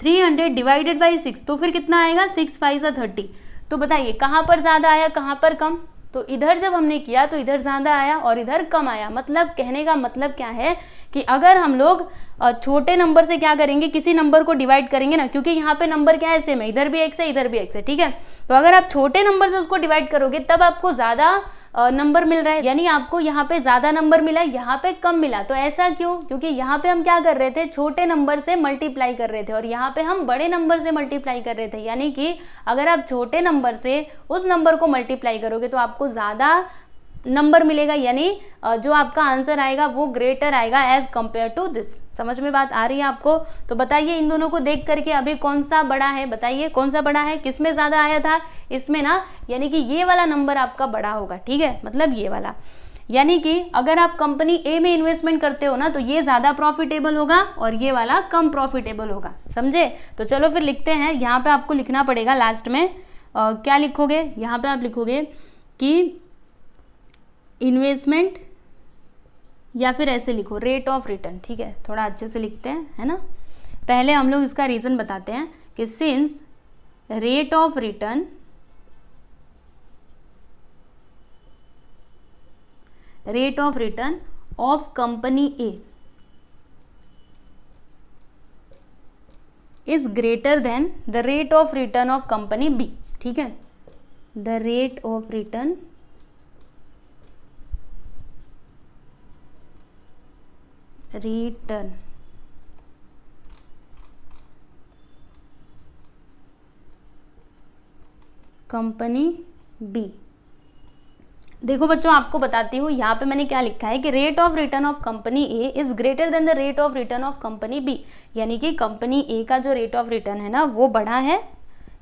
three hundred divided by six तो फिर कितना आएगा सिक्स फाइव या थर्टी तो बताइए कहाँ पर ज़्यादा आया कहाँ पर कम तो इधर जब हमने किया तो इधर ज़्यादा आया और इधर कम आया मतलब कहने का मतलब क्या है कि अगर हम लोग छोटे नंबर से क्या करेंगे किसी नंबर को डिवाइड करेंगे ना क्योंकि यहाँ पे नंबर क्या है सेम है इधर भी एक्स है इधर भी एक्स है ठीक है तो अगर आप छोटे नंबर से उसको डिवाइड करोगे तब आपको ज़्यादा नंबर मिल रहा है यानी आपको यहाँ पे ज़्यादा नंबर मिला यहाँ पे कम मिला तो ऐसा क्यों क्योंकि यहाँ पे हम क्या कर रहे थे छोटे नंबर से मल्टीप्लाई कर रहे थे और यहाँ पे हम बड़े नंबर से मल्टीप्लाई कर रहे थे यानी कि अगर आप छोटे नंबर से उस नंबर को मल्टीप्लाई करोगे तो आपको ज़्यादा नंबर मिलेगा यानी जो आपका आंसर आएगा वो ग्रेटर आएगा एज कंपेयर टू दिस समझ में बात आ रही है आपको तो बताइए इन दोनों को देख करके अभी कौन सा बड़ा है बताइए कौन सा बड़ा है किसमें ज़्यादा आया था इसमें ना यानी कि ये वाला नंबर आपका बड़ा होगा ठीक है मतलब ये वाला यानी कि अगर आप कंपनी ए में इन्वेस्टमेंट करते हो ना तो ये ज़्यादा प्रॉफिटेबल होगा और ये वाला कम प्रॉफिटेबल होगा समझे तो चलो फिर लिखते हैं यहाँ पे आपको लिखना पड़ेगा लास्ट में आ, क्या लिखोगे यहाँ पे आप लिखोगे कि इन्वेस्टमेंट या फिर ऐसे लिखो रेट ऑफ रिटर्न ठीक है थोड़ा अच्छे से लिखते हैं है ना पहले हम लोग इसका रीज़न बताते हैं कि since rate of return rate of return of company A is greater than the rate of return of company B ठीक है the rate of return return company B देखो बच्चों आपको बताती हूँ यहाँ पे मैंने क्या लिखा है कि rate of return of company A is greater than the rate of return of company B यानी कि कंपनी ए का जो रेट ऑफ रिटर्न है ना वो बड़ा है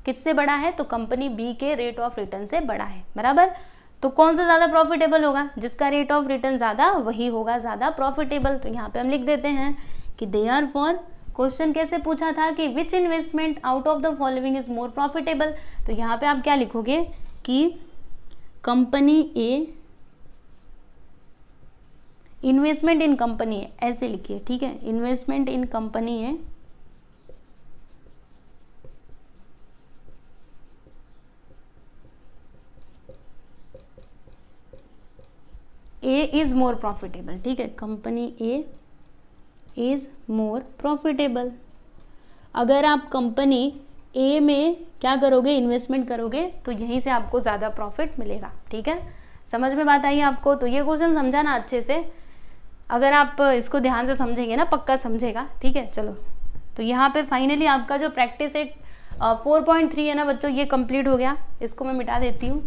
किससे बड़ा है तो कंपनी बी के रेट ऑफ रिटर्न से बड़ा है बराबर तो कौन सा ज़्यादा प्रॉफिटेबल होगा जिसका रेट ऑफ रिटर्न ज़्यादा वही होगा ज़्यादा प्रॉफिटेबल तो यहाँ पे हम लिख देते हैं कि दे आर फॉर क्वेश्चन कैसे पूछा था कि which investment out of the following is more profitable तो यहाँ पे आप क्या लिखोगे कि company A investment in company है ऐसे लिखिए ठीक है इन्वेस्टमेंट इन कंपनी है ए इज़ मोर प्रॉफिटेबल ठीक है company A is more profitable अगर आप कंपनी ए में क्या करोगे इन्वेस्टमेंट करोगे तो यहीं से आपको ज़्यादा प्रॉफिट मिलेगा ठीक है समझ में बात आई आपको तो ये क्वेश्चन समझाना अच्छे से अगर आप इसको ध्यान से समझेंगे ना पक्का समझेगा ठीक है चलो तो यहाँ पे फाइनली आपका जो practice eight four point three है ना बच्चों ये कंप्लीट हो गया इसको मैं मिटा देती हूँ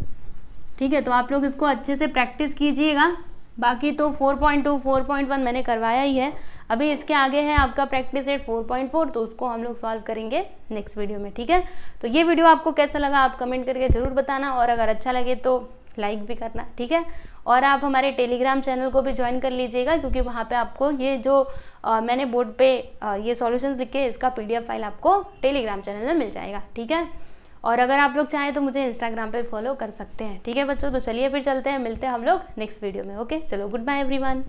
ठीक है तो आप लोग इसको अच्छे से प्रैक्टिस कीजिएगा बाकी तो 4.2 4.1 मैंने करवाया ही है अभी इसके आगे है आपका प्रैक्टिस एट 4.4 तो उसको हम लोग सॉल्व करेंगे नेक्स्ट वीडियो में ठीक है तो ये वीडियो आपको कैसा लगा आप कमेंट करके ज़रूर बताना और अगर अच्छा लगे तो लाइक भी करना ठीक है और आप हमारे टेलीग्राम चैनल को भी ज्वाइन कर लीजिएगा क्योंकि वहाँ पर आपको ये जो आ, मैंने बोर्ड पर ये सॉल्यूशंस लिखे इसका पी फाइल आपको टेलीग्राम चैनल में मिल जाएगा ठीक है और अगर आप लोग चाहें तो मुझे इंस्टाग्राम पे फॉलो कर सकते हैं ठीक है बच्चों तो चलिए फिर चलते हैं मिलते हैं हम लोग नेक्स्ट वीडियो में ओके चलो गुड बाय एवरीवन